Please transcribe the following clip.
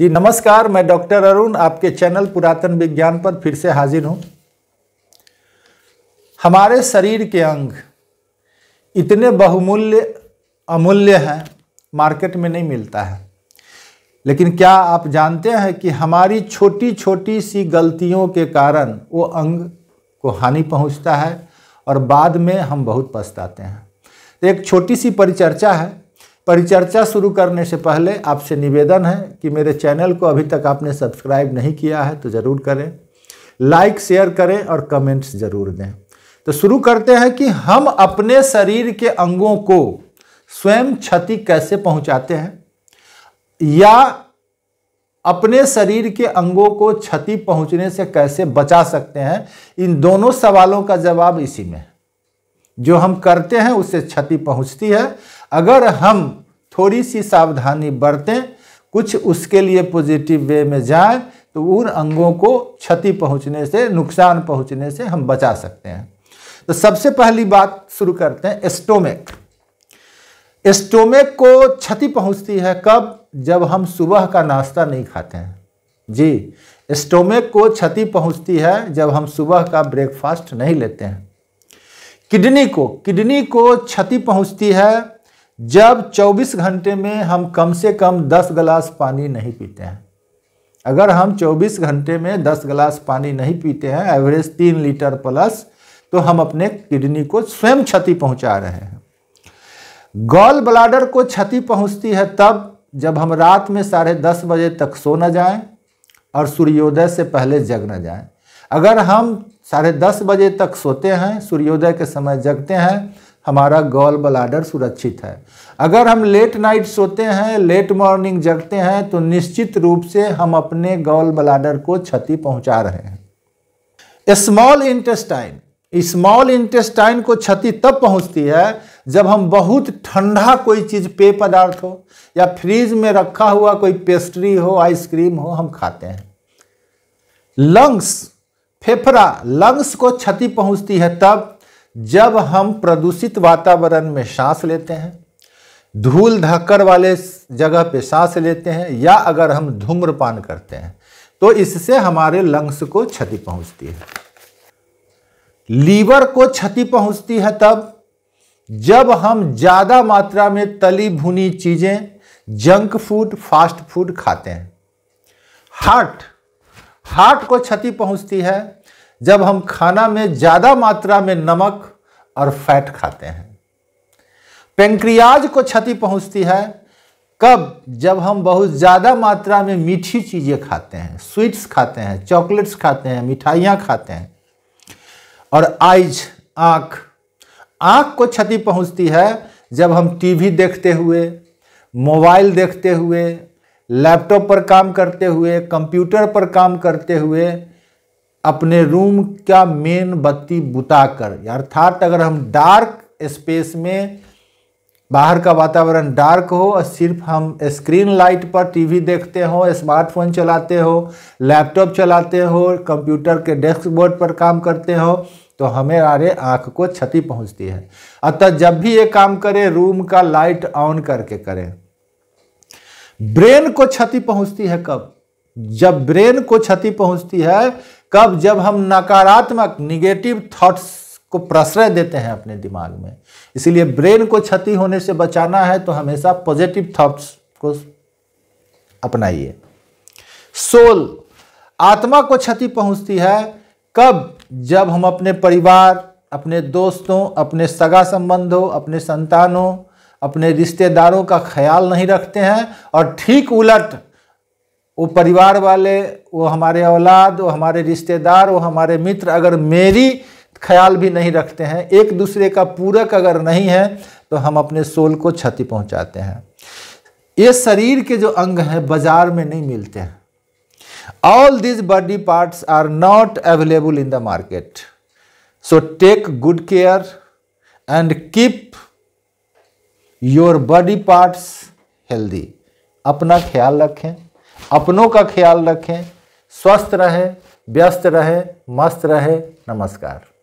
जी नमस्कार मैं डॉक्टर अरुण आपके चैनल पुरातन विज्ञान पर फिर से हाजिर हूँ हमारे शरीर के अंग इतने बहुमूल्य अमूल्य हैं मार्केट में नहीं मिलता है लेकिन क्या आप जानते हैं कि हमारी छोटी छोटी सी गलतियों के कारण वो अंग को हानि पहुंचता है और बाद में हम बहुत पछताते हैं एक छोटी सी परिचर्चा है परिचर्चा शुरू करने से पहले आपसे निवेदन है कि मेरे चैनल को अभी तक आपने सब्सक्राइब नहीं किया है तो ज़रूर करें लाइक शेयर करें और कमेंट्स ज़रूर दें तो शुरू करते हैं कि हम अपने शरीर के अंगों को स्वयं क्षति कैसे पहुंचाते हैं या अपने शरीर के अंगों को क्षति पहुंचने से कैसे बचा सकते हैं इन दोनों सवालों का जवाब इसी में है जो हम करते हैं उससे क्षति पहुंचती है अगर हम थोड़ी सी सावधानी बरतें कुछ उसके लिए पॉजिटिव वे में जाए तो उन अंगों को क्षति पहुंचने से नुकसान पहुंचने से हम बचा सकते हैं तो सबसे पहली बात शुरू करते हैं स्टोमेक स्टोमेक को क्षति पहुंचती है कब जब हम सुबह का नाश्ता नहीं खाते हैं जी स्टोमेक को क्षति पहुंचती है जब हम सुबह का ब्रेकफास्ट नहीं लेते हैं किडनी को किडनी को क्षति पहुंचती है जब 24 घंटे में हम कम से कम 10 गिलास पानी नहीं पीते हैं अगर हम 24 घंटे में 10 गिलास पानी नहीं पीते हैं एवरेज तीन लीटर प्लस तो हम अपने किडनी को स्वयं क्षति पहुंचा रहे हैं गॉल ब्लाडर को क्षति पहुंचती है तब जब हम रात में साढ़े दस बजे तक सो न जाएं और सूर्योदय से पहले जग न जाएं अगर हम साढ़े दस बजे तक सोते हैं सूर्योदय के समय जगते हैं हमारा गॉल ब्लाडर सुरक्षित है अगर हम लेट नाइट सोते हैं लेट मॉर्निंग जगते हैं तो निश्चित रूप से हम अपने गॉल ब्लाडर को क्षति पहुंचा रहे हैं स्मॉल इंटेस्टाइन स्मॉल इंटेस्टाइन को क्षति तब पहुंचती है जब हम बहुत ठंडा कोई चीज़ पेय पदार्थ हो या फ्रीज में रखा हुआ कोई पेस्ट्री हो आइसक्रीम हो हम खाते हैं लंग्स फेफड़ा लंग्स को क्षति पहुंचती है तब जब हम प्रदूषित वातावरण में सांस लेते हैं धूल धक्कर वाले जगह पे सांस लेते हैं या अगर हम धूम्रपान करते हैं तो इससे हमारे लंग्स को क्षति पहुंचती है लीवर को क्षति पहुंचती है तब जब हम ज़्यादा मात्रा में तली भुनी चीज़ें जंक फूड फास्ट फूड खाते हैं हार्ट हार्ट को क्षति पहुंचती है जब हम खाना में ज़्यादा मात्रा में नमक और फैट खाते हैं पेंक्रियाज को क्षति पहुंचती है कब जब हम बहुत ज़्यादा मात्रा में मीठी चीज़ें खाते हैं स्वीट्स खाते हैं चॉकलेट्स खाते हैं मिठाइयाँ खाते हैं और आइज आँख आँख को क्षति पहुंचती है जब हम टीवी देखते हुए मोबाइल देखते हुए लैपटॉप पर काम करते हुए कंप्यूटर पर काम करते हुए अपने रूम का मेन बत्ती बुताकर अर्थात अगर हम डार्क स्पेस में बाहर का वातावरण डार्क हो और सिर्फ हम स्क्रीन लाइट पर टीवी देखते हो स्मार्टफोन चलाते हो लैपटॉप चलाते हो कंप्यूटर के डेस्कबोर्ड पर काम करते हो तो हमें हमारे आँख को क्षति पहुंचती है अतः जब भी ये काम करें रूम का लाइट ऑन करके करें ब्रेन को क्षति पहुंचती है कब जब ब्रेन को क्षति पहुंचती है कब जब हम नकारात्मक निगेटिव थॉट्स को प्रश्रय देते हैं अपने दिमाग में इसीलिए ब्रेन को क्षति होने से बचाना है तो हमेशा पॉजिटिव थॉट्स को अपनाइए सोल आत्मा को क्षति पहुंचती है कब जब हम अपने परिवार अपने दोस्तों अपने सगा संबंधों अपने संतानों अपने रिश्तेदारों का ख्याल नहीं रखते हैं और ठीक उलट वो परिवार वाले वो हमारे औलाद वो हमारे रिश्तेदार वो हमारे मित्र अगर मेरी ख्याल भी नहीं रखते हैं एक दूसरे का पूरक अगर नहीं है तो हम अपने सोल को क्षति पहुंचाते हैं ये शरीर के जो अंग हैं बाजार में नहीं मिलते हैं all these body parts are not available in the market so take good care and keep your body parts healthy अपना ख्याल रखें अपनों का ख्याल रखें स्वस्थ रहें व्यस्त रहें मस्त रहें नमस्कार